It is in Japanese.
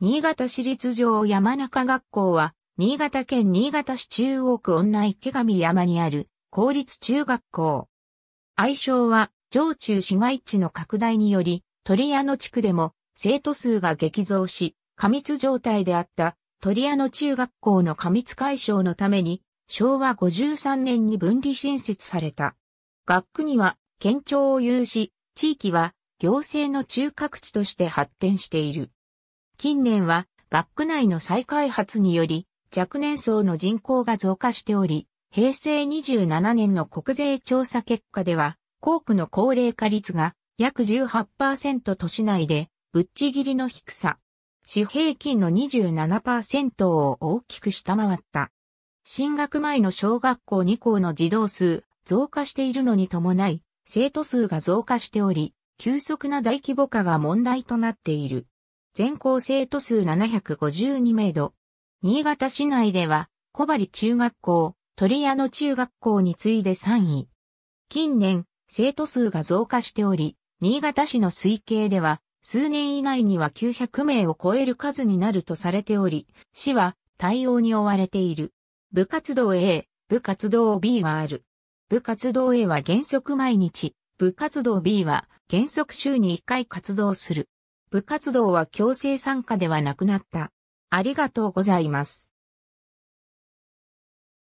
新潟市立城山中学校は、新潟県新潟市中央区女池上山にある公立中学校。愛称は、上中市街地の拡大により、鳥屋の地区でも生徒数が激増し、過密状態であった鳥屋の中学校の過密解消のために、昭和53年に分離新設された。学区には県庁を有し、地域は行政の中核地として発展している。近年は学区内の再開発により若年層の人口が増加しており、平成27年の国税調査結果では、校区の高齢化率が約18%都市内で、ぶっちぎりの低さ、市平均の27%を大きく下回った。進学前の小学校2校の児童数、増加しているのに伴い、生徒数が増加しており、急速な大規模化が問題となっている。全校生徒数752名度。新潟市内では、小針中学校、鳥屋の中学校に次いで3位。近年、生徒数が増加しており、新潟市の推計では、数年以内には900名を超える数になるとされており、市は対応に追われている。部活動 A、部活動 B がある。部活動 A は原則毎日、部活動 B は原則週に1回活動する。部活動は強制参加ではなくなった。ありがとうございます。